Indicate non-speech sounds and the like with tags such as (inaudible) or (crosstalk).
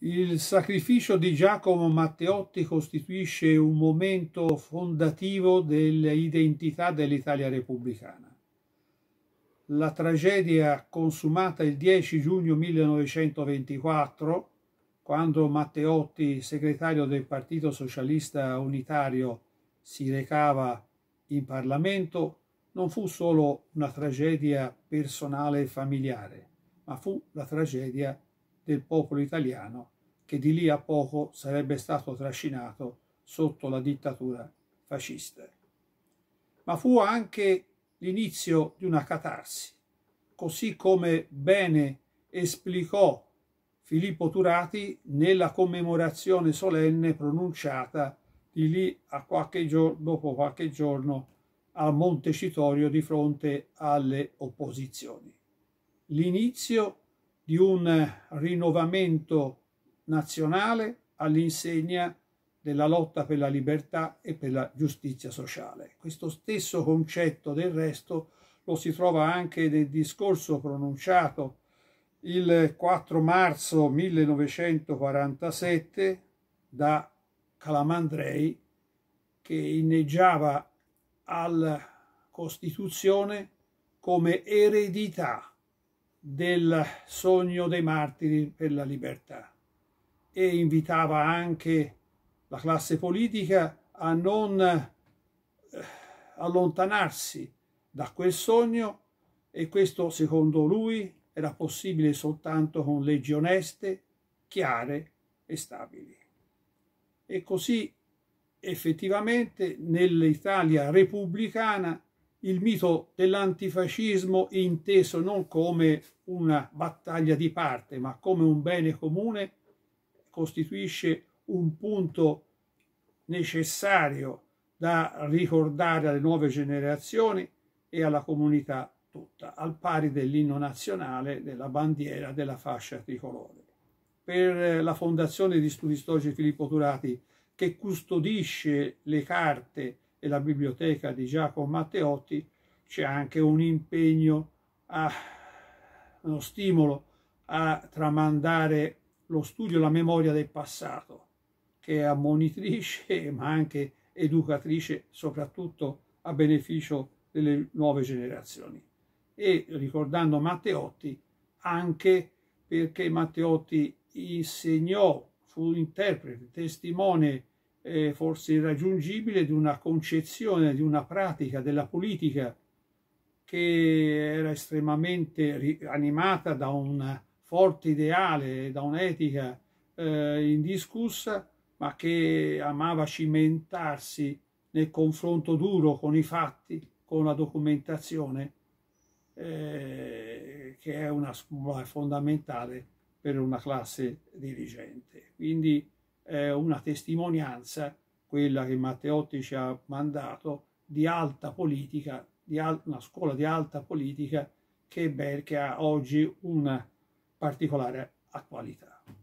Il sacrificio di Giacomo Matteotti costituisce un momento fondativo dell'identità dell'Italia repubblicana. La tragedia consumata il 10 giugno 1924, quando Matteotti, segretario del Partito Socialista Unitario, si recava in Parlamento, non fu solo una tragedia personale e familiare, ma fu la tragedia del popolo italiano che di lì a poco sarebbe stato trascinato sotto la dittatura fascista. Ma fu anche l'inizio di una catarsi, così come bene esplicò Filippo Turati nella commemorazione solenne pronunciata di lì a qualche giorno, dopo qualche giorno a Montecitorio di fronte alle opposizioni. L'inizio di un rinnovamento nazionale all'insegna della lotta per la libertà e per la giustizia sociale. Questo stesso concetto del resto lo si trova anche nel discorso pronunciato il 4 marzo 1947 da Calamandrei che inneggiava alla Costituzione come eredità del sogno dei martiri per la libertà e invitava anche la classe politica a non eh, allontanarsi da quel sogno e questo secondo lui era possibile soltanto con leggi oneste, chiare e stabili. E così effettivamente nell'Italia repubblicana il mito dell'antifascismo inteso non come una battaglia di parte, ma come un bene comune, costituisce un punto necessario da ricordare alle nuove generazioni e alla comunità tutta, al pari dell'inno nazionale, della bandiera, della fascia tricolore. Per eh, la Fondazione di Studi Storici Filippo Turati, che custodisce le carte e la biblioteca di Giacomo Matteotti c'è anche un impegno a uno stimolo a tramandare lo studio la memoria del passato che è ammonitrice (laughs) ma anche educatrice soprattutto a beneficio delle nuove generazioni e ricordando Matteotti anche perché Matteotti insegnò fu interprete testimone eh, forse irraggiungibile di una concezione, di una pratica della politica che era estremamente animata da un forte ideale, da un'etica eh, indiscussa, ma che amava cimentarsi nel confronto duro con i fatti, con la documentazione, eh, che è una scuola fondamentale per una classe dirigente. Quindi eh, una testimonianza, quella che Matteotti ci ha mandato, di alta politica, di al una scuola di alta politica che, beh, che ha oggi una particolare attualità.